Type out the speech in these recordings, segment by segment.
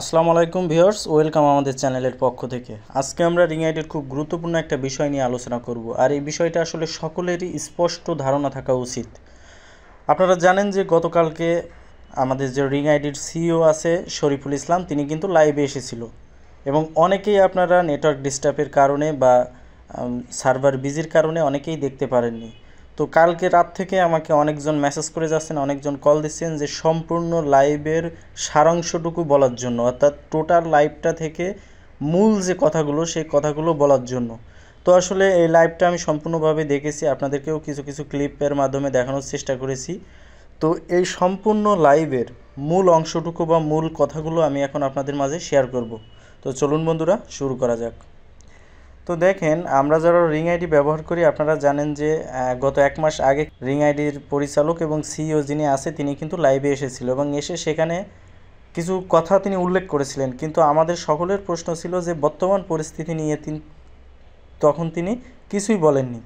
আসসালামু আলাইকুম viewers welcome আমাদের চ্যানেলের পক্ষ থেকে আজকে আমরা রিং আইডির খুব গুরুত্বপূর্ণ একটা বিষয় নিয়ে আলোচনা করব আর এই বিষয়টা আসলে সকলেরই স্পষ্ট ধারণা থাকা উচিত আপনারা জানেন যে গতকালকে আমাদের যে রিং আইডির সিইও আছে শরীফুল ইসলাম তিনি কিন্তু লাইভে এসেছিল এবং অনেকেই আপনারা নেটওয়ার্ক ডিস্টার্বের কারণে বা সার্ভার বিজির কারণে অনেকেই দেখতে পারেননি তো কালকে রাত থেকে আমাকে অনেকজন মেসেজ করে যাচ্ছেন অনেকজন কল দিচ্ছেন যে সম্পূর্ণ লাইভের সারাংশটুকু বলার জন্য অর্থাৎ টোটাল লাইভটা থেকে মূল যে কথাগুলো সেই কথাগুলো বলার জন্য তো আসলে এই লাইভটা আমি সম্পূর্ণভাবে দেখেছি আপনাদেরকেও কিছু কিছু ক্লিপের মাধ্যমে দেখানোর চেষ্টা করেছি তো এই সম্পূর্ণ লাইভের মূল অংশটুকু বা মূল কথাগুলো আমি এখন আপনাদের মাঝে শেয়ার করব তো চলুন বন্ধুরা শুরু করা যাক তো দেখেন আমরা যারা রিং আইডি ব্যবহার করি আপনারা জানেন যে গত এক মাস আগে রিং আইডির পরিচালক এবং সিইও যিনি আছে তিনি কিন্তু লাইভে এসেছিল এবং এসে সেখানে কিছু কথা তিনি উল্লেখ করেছিলেন কিন্তু আমাদের সকলের প্রশ্ন ছিল যে বর্তমান পরিস্থিতি নিয়ে তিনি তখন তিনি কিছুই বলেননি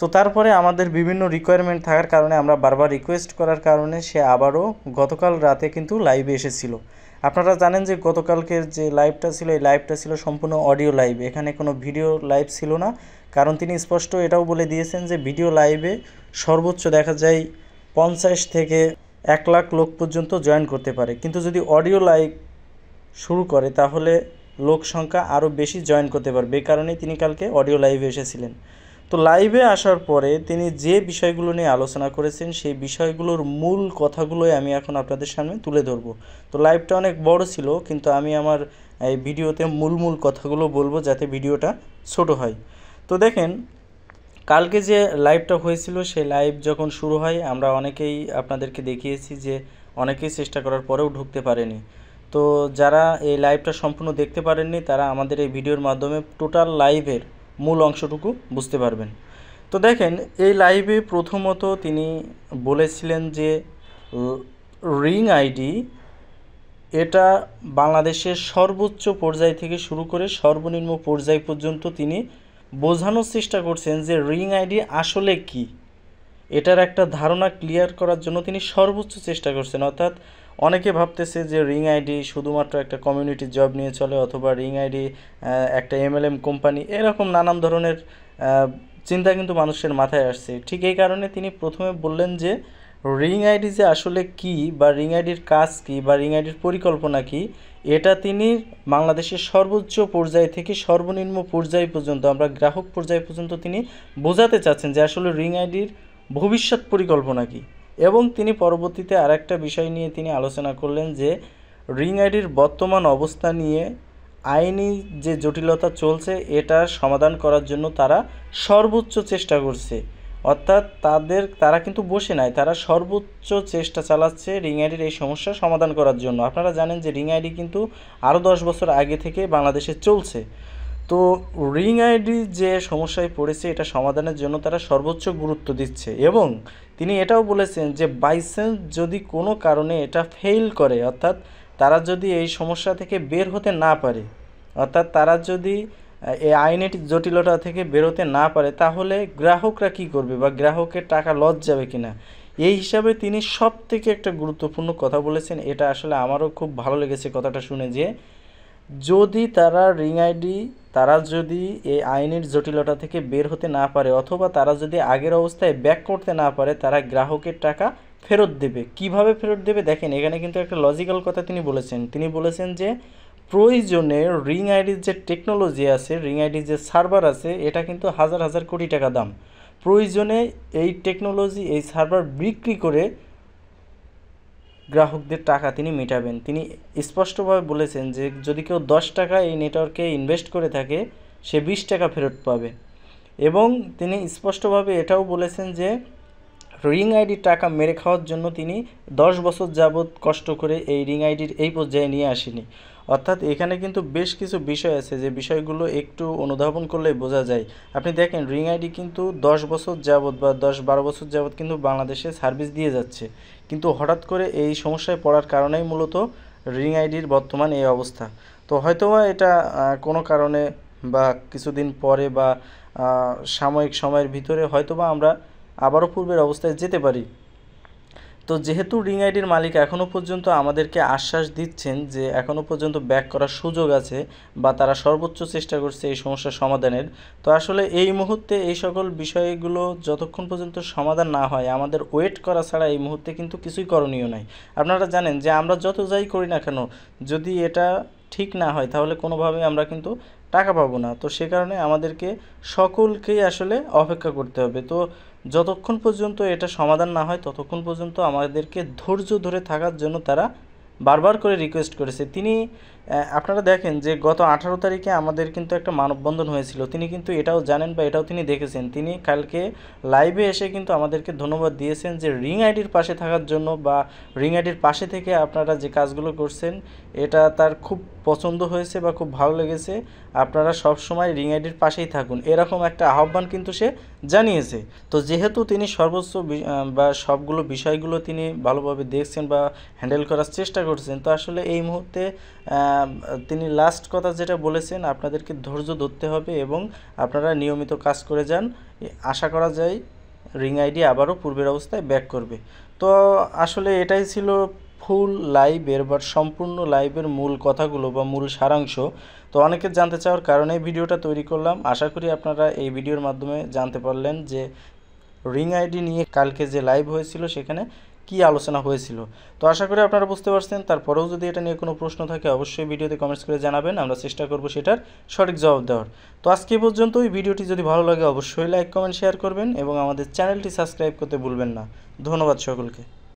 তো তারপরে আমাদের বিভিন্ন রিকোয়ারমেন্ট থাকার কারণে আমরা বারবার রিকোয়েস্ট করার কারণে সে আবারও গতকাল রাতে কিন্তু লাইভে এসেছিল আপনারা জানেন যে গতকালকের যে লাইভটা ছিল এই লাইভটা ছিল সম্পূর্ণ অডিও লাইভ এখানে কোনো ভিডিও লাইভ ছিল না কারণ তিনি স্পষ্ট এটাও বলে দিয়েছেন যে ভিডিও লাইভে সর্বোচ্চ দেখা যায় পঞ্চাশ থেকে এক লাখ লোক পর্যন্ত জয়েন করতে পারে কিন্তু যদি অডিও লাইভ শুরু করে তাহলে লোক সংখ্যা আরও বেশি জয়েন করতে পারবে এ কারণেই তিনি কালকে অডিও লাইভে এসেছিলেন তো লাইভে আসার পরে তিনি যে বিষয়গুলো নিয়ে আলোচনা করেছেন সেই বিষয়গুলোর মূল কথাগুলোই আমি এখন আপনাদের সামনে তুলে ধরবো তো লাইভটা অনেক বড় ছিল কিন্তু আমি আমার এই ভিডিওতে মূল মূল কথাগুলো বলবো যাতে ভিডিওটা ছোট হয় তো দেখেন কালকে যে লাইভটা হয়েছিল সেই লাইভ যখন শুরু হয় আমরা অনেকেই আপনাদেরকে দেখিয়েছি যে অনেকেই চেষ্টা করার পরেও ঢুকতে পারেনি তো যারা এই লাইভটা সম্পূর্ণ দেখতে পারেননি তারা আমাদের এই ভিডিওর মাধ্যমে টোটাল লাইভের মূল অংশটুকু বুঝতে পারবেন তো দেখেন এই লাইভে প্রথমত তিনি বলেছিলেন যে রিং আইডি এটা বাংলাদেশের সর্বোচ্চ পর্যায় থেকে শুরু করে সর্বনিম্ন পর্যায় পর্যন্ত তিনি বোঝানোর চেষ্টা করছেন যে রিং আইডি আসলে কি এটার একটা ধারণা ক্লিয়ার করার জন্য তিনি সর্বোচ্চ চেষ্টা করছেন অর্থাৎ অনেকে ভাবতেছে যে রিং আইডি শুধুমাত্র একটা কমিউনিটি জব নিয়ে চলে অথবা রিং আইডি একটা এমএলএম কোম্পানি এরকম নানান ধরনের চিন্তা কিন্তু মানুষের মাথায় আসছে ঠিক এই কারণে তিনি প্রথমে বললেন যে রিং আইডি যে আসলে কি বা রিং আইডির কাজ কি বা রিং আইডির পরিকল্পনা কি এটা তিনি বাংলাদেশের সর্বোচ্চ পর্যায় থেকে সর্বনিম্ন পর্যায় পর্যন্ত আমরা গ্রাহক পর্যায় পর্যন্ত তিনি বোঝাতে চাচ্ছেন যে আসলে রিং আইডির ভবিষ্যৎ পরিকল্পনা কী এবং তিনি পরবর্তীতে আরেকটা বিষয় নিয়ে তিনি আলোচনা করলেন যে রিং আইডির বর্তমান অবস্থা নিয়ে আইনি যে জটিলতা চলছে এটা সমাধান করার জন্য তারা সর্বোচ্চ চেষ্টা করছে অর্থাৎ তাদের তারা কিন্তু বসে নাই তারা সর্বোচ্চ চেষ্টা চালাচ্ছে রিং আইডির এই সমস্যা সমাধান করার জন্য আপনারা জানেন যে রিং আইডি কিন্তু আরও দশ বছর আগে থেকে বাংলাদেশে চলছে তো রিং আইডি যে সমস্যায় পড়েছে এটা সমাধানের জন্য তারা সর্বোচ্চ গুরুত্ব দিচ্ছে এবং তিনি এটাও বলেছেন যে বাইসেন্স যদি কোনো কারণে এটা ফেল করে অর্থাৎ তারা যদি এই সমস্যা থেকে বের হতে না পারে অর্থাৎ তারা যদি এই আইনের জটিলতা থেকে বেরোতে না পারে তাহলে গ্রাহকরা কি করবে বা গ্রাহকের টাকা লস যাবে কি না এই হিসাবে তিনি সব থেকে একটা গুরুত্বপূর্ণ কথা বলেছেন এটা আসলে আমারও খুব ভালো লেগেছে কথাটা শুনে যে যদি তারা রিং আইডি তারা যদি এই আইনের জটিলতা থেকে বের হতে না পারে অথবা তারা যদি আগের অবস্থায় ব্যাক করতে না পারে তারা গ্রাহকের টাকা ফেরত দেবে কিভাবে ফেরত দেবে দেখেন এখানে কিন্তু একটা লজিক্যাল কথা তিনি বলেছেন তিনি বলেছেন যে প্রয়োজনে রিং আইডির যে টেকনোলজি আছে রিং আইডির যে সার্ভার আছে এটা কিন্তু হাজার হাজার কোটি টাকা দাম প্রয়োজনে এই টেকনোলজি এই সার্ভার বিক্রি করে গ্রাহকদের টাকা তিনি মেটাবেন তিনি স্পষ্টভাবে বলেছেন যে যদি কেউ দশ টাকা এই নেটওয়ার্কে ইনভেস্ট করে থাকে সে বিশ টাকা ফেরত পাবে এবং তিনি স্পষ্টভাবে এটাও বলেছেন যে রিং আইডির টাকা মেরে খাওয়ার জন্য তিনি দশ বছর যাবৎ কষ্ট করে এই রিং আইডির এই পর্যায়ে নিয়ে আসেনি অর্থাৎ এখানে কিন্তু বেশ কিছু বিষয় আছে যে বিষয়গুলো একটু অনুধাবন করলে বোঝা যায় আপনি দেখেন রিং আইডি কিন্তু দশ বছর যাবৎ বা দশ বারো বছর যাবৎ কিন্তু বাংলাদেশে সার্ভিস দিয়ে যাচ্ছে কিন্তু হঠাৎ করে এই সমস্যায় পড়ার কারণেই মূলত রিং আইডির বর্তমান এই অবস্থা তো হয়তোবা এটা কোনো কারণে বা কিছুদিন পরে বা সাময়িক সময়ের ভিতরে হয়তোবা আমরা আবারও পূর্বের অবস্থায় যেতে পারি তো যেহেতু রিং আইডির মালিক এখনও পর্যন্ত আমাদেরকে আশ্বাস দিচ্ছেন যে এখনও পর্যন্ত ব্যাক করার সুযোগ আছে বা তারা সর্বোচ্চ চেষ্টা করছে এই সমস্যার সমাধানের তো আসলে এই মুহূর্তে এই সকল বিষয়গুলো যতক্ষণ পর্যন্ত সমাধান না হয় আমাদের ওয়েট করা ছাড়া এই মুহূর্তে কিন্তু কিছুই করণীয় নাই আপনারা জানেন যে আমরা যত যাই করি না কেন যদি এটা ঠিক না হয় তাহলে কোনোভাবে আমরা কিন্তু টাকা পাবো না তো সে কারণে আমাদেরকে সকলকেই আসলে অপেক্ষা করতে হবে তো যতক্ষণ পর্যন্ত এটা সমাধান না হয় ততক্ষণ পর্যন্ত আমাদেরকে ধৈর্য ধরে থাকার জন্য তারা বারবার করে রিকোয়েস্ট করেছে তিনি আপনারা দেখেন যে গত আঠারো তারিখে আমাদের কিন্তু একটা মানববন্ধন হয়েছিল তিনি কিন্তু এটাও জানেন বা এটাও তিনি দেখেছেন তিনি কালকে লাইভে এসে কিন্তু আমাদেরকে ধন্যবাদ দিয়েছেন যে রিং আইডির পাশে থাকার জন্য বা রিং আইডির পাশে থেকে আপনারা যে কাজগুলো করছেন এটা তার খুব পছন্দ হয়েছে বা খুব ভালো লেগেছে আপনারা সব সময় রিং আইডির পাশেই থাকুন এরকম একটা আহ্বান কিন্তু সে জানিয়েছে তো যেহেতু তিনি সর্বোচ্চ বা সবগুলো বিষয়গুলো তিনি ভালোভাবে দেখছেন বা হ্যান্ডেল করার চেষ্টা করছেন তো আসলে এই মুহূর্তে তিনি লাস্ট কথা যেটা বলেছেন আপনাদেরকে ধৈর্য ধরতে হবে এবং আপনারা নিয়মিত কাজ করে যান আশা করা যায় রিং আইডি আবারও পূর্বের অবস্থায় ব্যাক করবে তো আসলে এটাই ছিল ফুল লাইভের বা সম্পূর্ণ লাইভের মূল কথাগুলো বা মূল সারাংশ তো অনেকে জানতে চাওয়ার কারণে ভিডিওটা তৈরি করলাম আশা করি আপনারা এই ভিডিওর মাধ্যমে জানতে পারলেন যে রিং আইডি নিয়ে কালকে যে লাইভ হয়েছিল সেখানে কি আলোচনা হয়েছিল তো আশা করি আপনারা বুঝতে পারছেন তারপরেও যদি এটা নিয়ে কোনো প্রশ্ন থাকে অবশ্যই ভিডিওতে কমেন্টস করে জানাবেন আমরা চেষ্টা করব সেটার সঠিক জবাব দেওয়ার তো আজকে পর্যন্ত ওই ভিডিওটি যদি ভালো লাগে অবশ্যই লাইক কমেন্ট শেয়ার করবেন এবং আমাদের চ্যানেলটি সাবস্ক্রাইব করতে ভুলবেন না ধন্যবাদ সকলকে